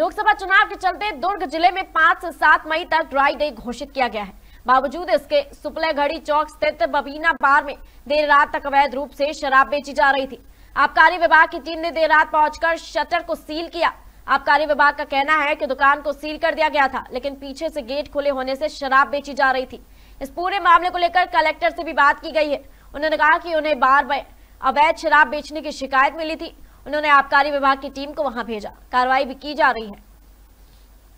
लोकसभा चुनाव के चलते दुर्ग जिले में पाँच से सात मई तक ड्राई डे घोषित किया गया है बावजूद इसके सुपलेघड़ी चौक स्थित बबीना बार में देर रात तक अवैध रूप से शराब बेची जा रही थी आबकारी विभाग की टीम ने देर रात पहुंचकर शटर को सील किया आबकारी विभाग का कहना है कि दुकान को सील कर दिया गया था लेकिन पीछे से गेट खुले होने से शराब बेची जा रही थी इस पूरे मामले को लेकर कलेक्टर से भी बात की गई है उन्होंने कहा कि उन्हें बार बार अवैध शराब बेचने की शिकायत मिली थी उन्होंने आबकारी विभाग की टीम को वहां भेजा कार्रवाई भी की जा रही है